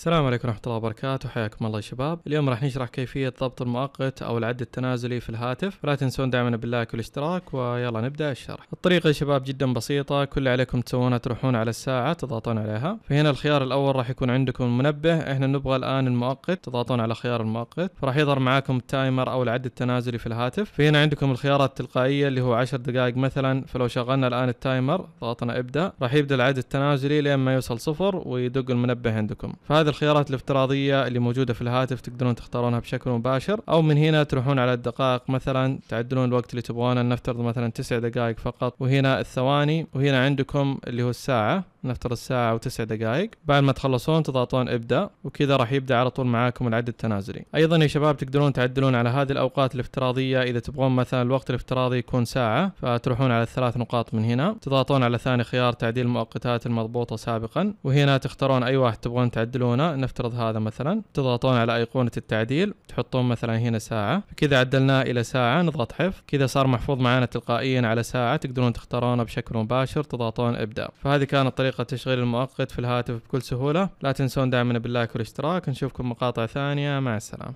السلام عليكم ورحمة الله وبركاته حياكم الله يا شباب اليوم راح نشرح كيفية ضبط المؤقت أو العد التنازلي في الهاتف لا تنسون دعمنا باللايك والاشتراك ويلا نبدأ الشرح الطريقة يا شباب جدا بسيطة كل اللي عليكم تسوونه تروحون على الساعة تضغطون عليها فهنا الخيار الأول راح يكون عندكم منبه احنا نبغى الآن المؤقت تضغطون على خيار المؤقت فراح يظهر معاكم التايمر أو العد التنازلي في الهاتف فهنا عندكم الخيارات التلقائية اللي هو 10 دقائق مثلا فلو شغلنا الآن التايمر ضغطنا ابدأ راح يبدأ العد التنازلي لين ما يوصل صفر ويدق المنبه عندكم فهذا هذه الخيارات الافتراضيه اللي موجوده في الهاتف تقدرون تختارونها بشكل مباشر او من هنا تروحون على الدقائق مثلا تعدلون الوقت اللي تبغونه لنفترض مثلا تسع دقائق فقط وهنا الثواني وهنا عندكم اللي هو الساعه نفترض ساعة وتسع دقائق بعد ما تخلصون تضغطون ابدأ وكذا راح يبدأ على طول معاكم العد التنازلي ايضا يا شباب تقدرون تعدلون على هذه الاوقات الافتراضية اذا تبغون مثلا الوقت الافتراضي يكون ساعة فتروحون على الثلاث نقاط من هنا تضغطون على ثاني خيار تعديل المؤقتات المضبوطة سابقا وهنا تختارون اي واحد تبغون تعدلونه نفترض هذا مثلا تضغطون على ايقونة التعديل تحطون مثلا هنا ساعة كذا عدلناه الى ساعة نضغط حفظ كذا صار محفوظ معنا تلقائيا على ساعة تقدرون تختارونه بشكل مباشر تضغطون ابدأ فهذه كانت طريقة طريقة تشغيل المؤقت في الهاتف بكل سهولة لا تنسون دعمنا باللايك والاشتراك نشوفكم مقاطع ثانية مع السلامة